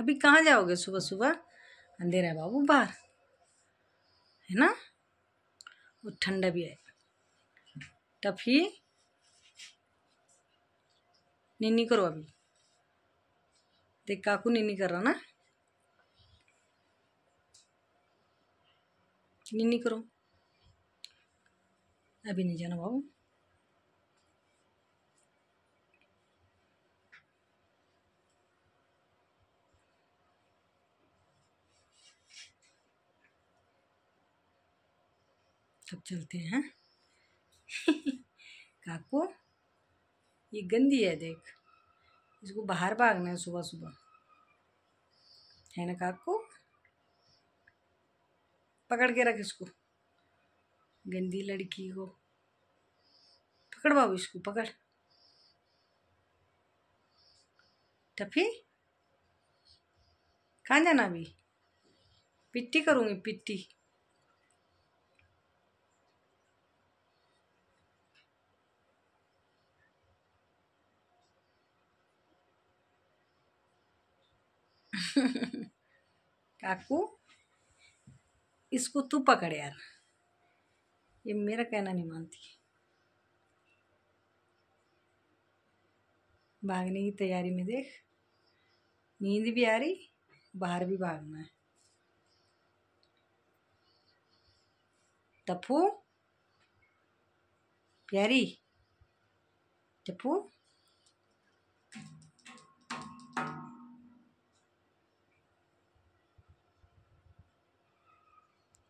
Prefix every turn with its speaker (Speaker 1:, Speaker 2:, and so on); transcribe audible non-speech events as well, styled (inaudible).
Speaker 1: अभी कहाँ जाओगे सुबह सुबह अंधेरा है बाबू बाहर है ना वो ठंडा भी है तब ही निन्नी करो अभी देख काकू निन्नी कर रहा ना निन्नी करो अभी नहीं जाना बाबू सब चलते हैं (laughs) काको ये गंदी है देख इसको बाहर भागना है सुबह सुबह है ना काको पकड़ के रख इसको गंदी लड़की को पकड़ बाबू इसको पकड़ टफी कहाँ जाना अभी पिट्टी करूँगी पिट्टी (laughs) काकू इसको तू पकड़ यार ये मेरा कहना नहीं मानती भागने की तैयारी में देख नींद भी आ रही बाहर भी भागना है टप्पू प्यारी टप्पू